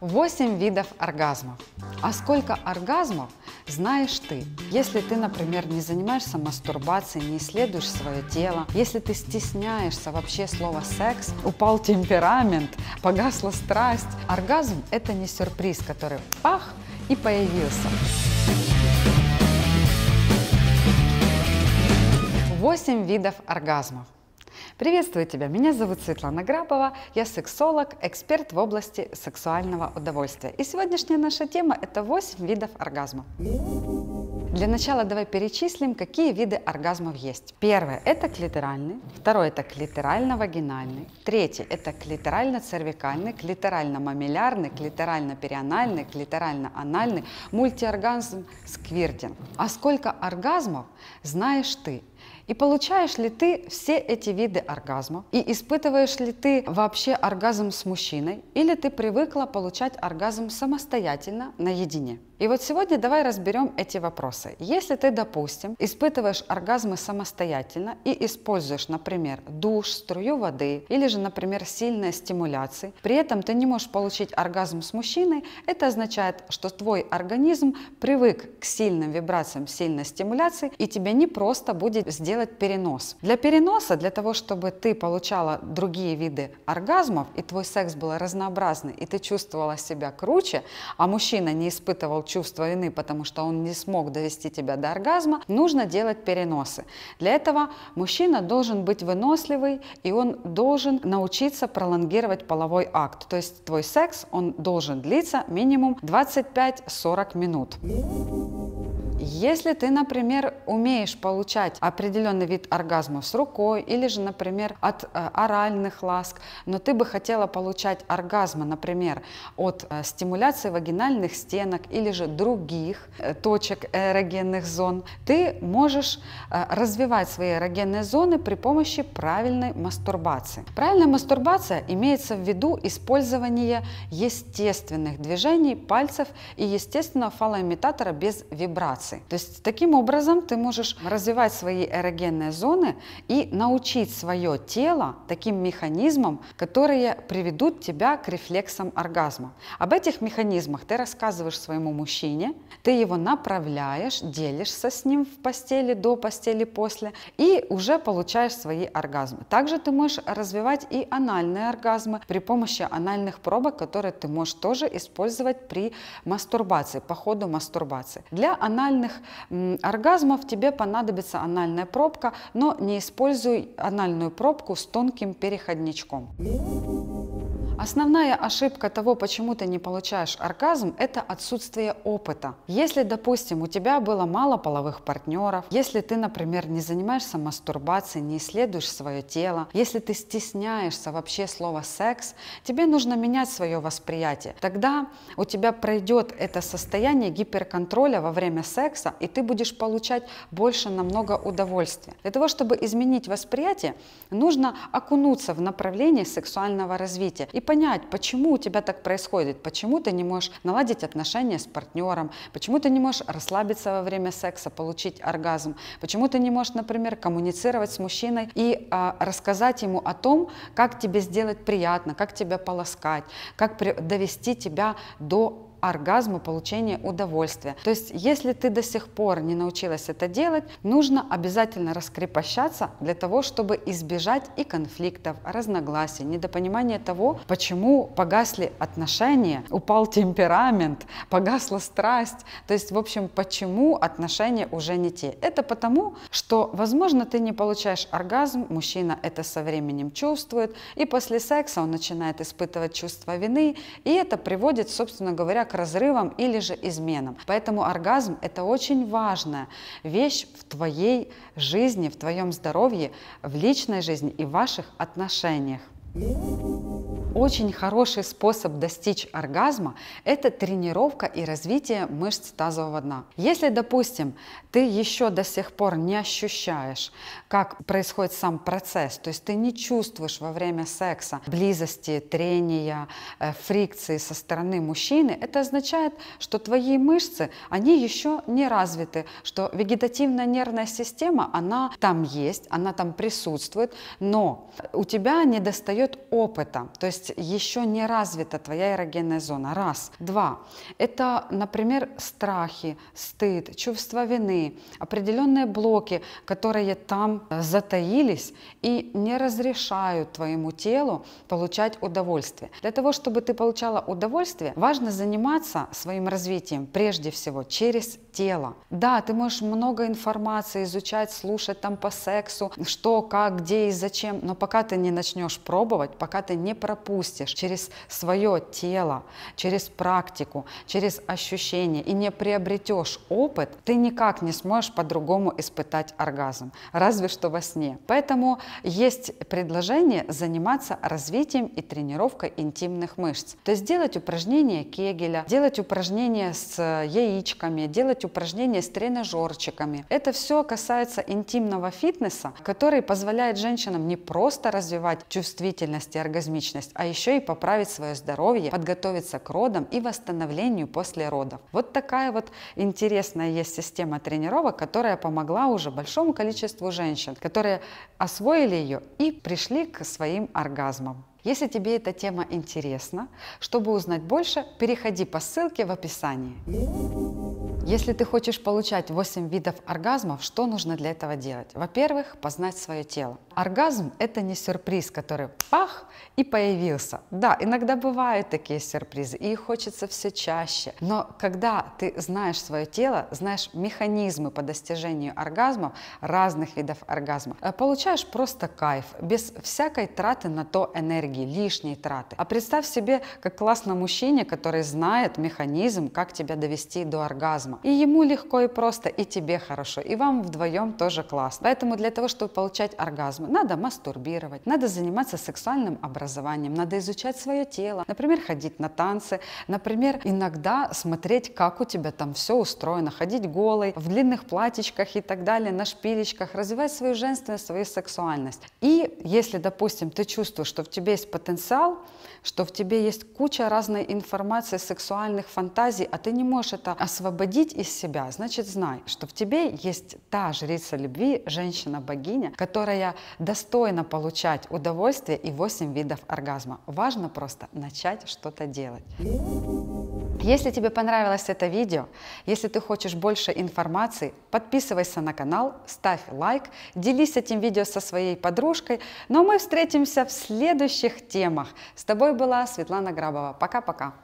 8 видов оргазмов. А сколько оргазмов знаешь ты? Если ты, например, не занимаешься мастурбацией, не исследуешь свое тело, если ты стесняешься вообще слова «секс», упал темперамент, погасла страсть. Оргазм – это не сюрприз, который пах и появился. 8 видов оргазмов. Приветствую тебя, меня зовут Светлана Грабова, я сексолог, эксперт в области сексуального удовольствия. И сегодняшняя наша тема – это 8 видов оргазма. Для начала давай перечислим, какие виды оргазмов есть. Первое – это клиторальный, второе – это клиторально-вагинальный, третий – это клиторально-цервикальный, клиторально-мамиллярный, клиторально-перианальный, клиторально-анальный, мультиоргазм, сквиртинг. А сколько оргазмов знаешь ты – и получаешь ли ты все эти виды оргазма, И испытываешь ли ты вообще оргазм с мужчиной? Или ты привыкла получать оргазм самостоятельно, наедине? И вот сегодня давай разберем эти вопросы. Если ты, допустим, испытываешь оргазмы самостоятельно и используешь, например, душ, струю воды или же, например, сильные стимуляции, при этом ты не можешь получить оргазм с мужчиной, это означает, что твой организм привык к сильным вибрациям, сильной стимуляции, и тебе не просто будет сделать перенос. Для переноса, для того, чтобы ты получала другие виды оргазмов, и твой секс был разнообразный, и ты чувствовала себя круче, а мужчина не испытывал чувства вины, потому что он не смог довести тебя до оргазма, нужно делать переносы. Для этого мужчина должен быть выносливый, и он должен научиться пролонгировать половой акт. То есть твой секс, он должен длиться минимум 25-40 минут. Если ты, например, умеешь получать определенный вид оргазма с рукой или же, например, от э, оральных ласк, но ты бы хотела получать оргазмы, например, от э, стимуляции вагинальных стенок или же других э, точек эрогенных зон, ты можешь э, развивать свои эрогенные зоны при помощи правильной мастурбации. Правильная мастурбация имеется в виду использование естественных движений пальцев и естественного фалоимитатора без вибрации. То есть таким образом ты можешь развивать свои эрогенные зоны и научить свое тело таким механизмам, которые приведут тебя к рефлексам оргазма. Об этих механизмах ты рассказываешь своему мужчине, ты его направляешь, делишься с ним в постели, до постели, после, и уже получаешь свои оргазмы. Также ты можешь развивать и анальные оргазмы при помощи анальных пробок, которые ты можешь тоже использовать при мастурбации, по ходу мастурбации. Для анальных вагинальных оргазмов тебе понадобится анальная пробка, но не используй анальную пробку с тонким переходничком. Основная ошибка того, почему ты не получаешь оргазм, это отсутствие опыта. Если, допустим, у тебя было мало половых партнеров, если ты, например, не занимаешься мастурбацией, не исследуешь свое тело, если ты стесняешься вообще слова «секс», тебе нужно менять свое восприятие. Тогда у тебя пройдет это состояние гиперконтроля во время секса, и ты будешь получать больше намного удовольствия. Для того, чтобы изменить восприятие, нужно окунуться в направление сексуального развития и понять, почему у тебя так происходит, почему ты не можешь наладить отношения с партнером, почему ты не можешь расслабиться во время секса, получить оргазм, почему ты не можешь, например, коммуницировать с мужчиной и а, рассказать ему о том, как тебе сделать приятно, как тебя полоскать, как при... довести тебя до оргазму, получения удовольствия. То есть, если ты до сих пор не научилась это делать, нужно обязательно раскрепощаться для того, чтобы избежать и конфликтов, разногласий, недопонимания того, почему погасли отношения, упал темперамент, погасла страсть. То есть, в общем, почему отношения уже не те. Это потому, что, возможно, ты не получаешь оргазм, мужчина это со временем чувствует, и после секса он начинает испытывать чувство вины, и это приводит, собственно говоря, к разрывам или же изменам. Поэтому оргазм – это очень важная вещь в твоей жизни, в твоем здоровье, в личной жизни и в ваших отношениях. Thank очень хороший способ достичь оргазма – это тренировка и развитие мышц тазового дна. Если, допустим, ты еще до сих пор не ощущаешь, как происходит сам процесс, то есть ты не чувствуешь во время секса близости, трения, э, фрикции со стороны мужчины, это означает, что твои мышцы, они еще не развиты, что вегетативная нервная система, она там есть, она там присутствует, но у тебя недостает опыта, то есть есть еще не развита твоя эрогенная зона. Раз. Два. Это, например, страхи, стыд, чувство вины, определенные блоки, которые там э, затаились и не разрешают твоему телу получать удовольствие. Для того, чтобы ты получала удовольствие, важно заниматься своим развитием прежде всего через тела. Да, ты можешь много информации изучать, слушать там по сексу, что, как, где и зачем, но пока ты не начнешь пробовать, пока ты не пропустишь через свое тело, через практику, через ощущения и не приобретешь опыт, ты никак не сможешь по-другому испытать оргазм, разве что во сне. Поэтому есть предложение заниматься развитием и тренировкой интимных мышц. То есть делать упражнения Кегеля, делать упражнения с яичками, делать упражнения с тренажерчиками. Это все касается интимного фитнеса, который позволяет женщинам не просто развивать чувствительность и оргазмичность, а еще и поправить свое здоровье, подготовиться к родам и восстановлению после родов. Вот такая вот интересная есть система тренировок, которая помогла уже большому количеству женщин, которые освоили ее и пришли к своим оргазмам. Если тебе эта тема интересна, чтобы узнать больше, переходи по ссылке в описании. Если ты хочешь получать 8 видов оргазмов, что нужно для этого делать? Во-первых, познать свое тело. Оргазм – это не сюрприз, который пах и появился. Да, иногда бывают такие сюрпризы, и их хочется все чаще. Но когда ты знаешь свое тело, знаешь механизмы по достижению оргазмов, разных видов оргазмов, э, получаешь просто кайф, без всякой траты на то энергии, лишней траты. А представь себе, как классно мужчине, который знает механизм, как тебя довести до оргазма. И ему легко и просто, и тебе хорошо, и вам вдвоем тоже классно. Поэтому для того, чтобы получать оргазмы, надо мастурбировать, надо заниматься сексуальным образованием, надо изучать свое тело, например, ходить на танцы, например, иногда смотреть, как у тебя там все устроено, ходить голой, в длинных платьичках и так далее, на шпилечках, развивать свою женственность, свою сексуальность. И если, допустим, ты чувствуешь, что в тебе есть потенциал, что в тебе есть куча разной информации, сексуальных фантазий, а ты не можешь это освободить, пить из себя, значит, знай, что в тебе есть та жрица любви, женщина-богиня, которая достойна получать удовольствие и 8 видов оргазма. Важно просто начать что-то делать. Если тебе понравилось это видео, если ты хочешь больше информации, подписывайся на канал, ставь лайк, делись этим видео со своей подружкой. Но ну, а мы встретимся в следующих темах. С тобой была Светлана Грабова. Пока-пока.